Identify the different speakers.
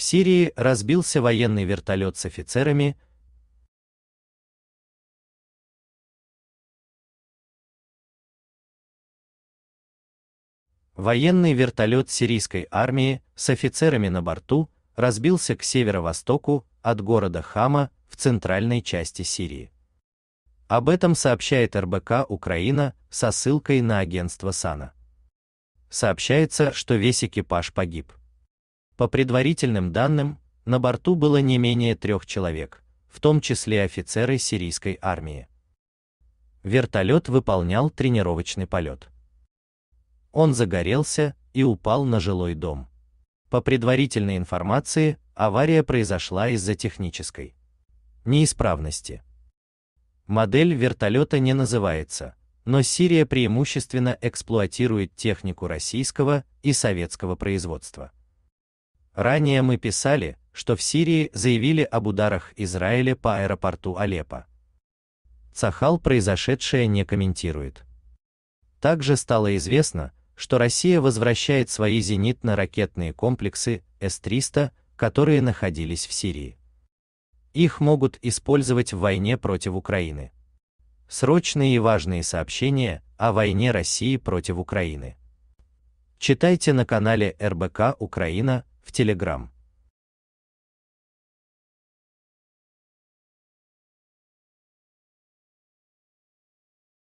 Speaker 1: В Сирии разбился военный вертолет с офицерами, военный вертолет сирийской армии с офицерами на
Speaker 2: борту разбился к северо-востоку от города Хама в центральной части Сирии. Об этом сообщает РБК Украина со ссылкой на агентство САНА. Сообщается, что весь экипаж погиб. По предварительным данным, на борту было не менее трех человек, в том числе офицеры сирийской армии. Вертолет выполнял тренировочный полет. Он загорелся и упал на жилой дом. По предварительной информации, авария произошла из-за технической неисправности. Модель вертолета не называется, но Сирия преимущественно эксплуатирует технику российского и советского производства. Ранее мы писали, что в Сирии заявили об ударах Израиля по аэропорту Алеппо. Цахал произошедшее не комментирует. Также стало известно, что Россия возвращает свои зенитно-ракетные комплексы С-300, которые находились в Сирии. Их могут использовать в войне против Украины. Срочные и важные сообщения о войне России против
Speaker 1: Украины. Читайте на канале РБК Украина в Telegram.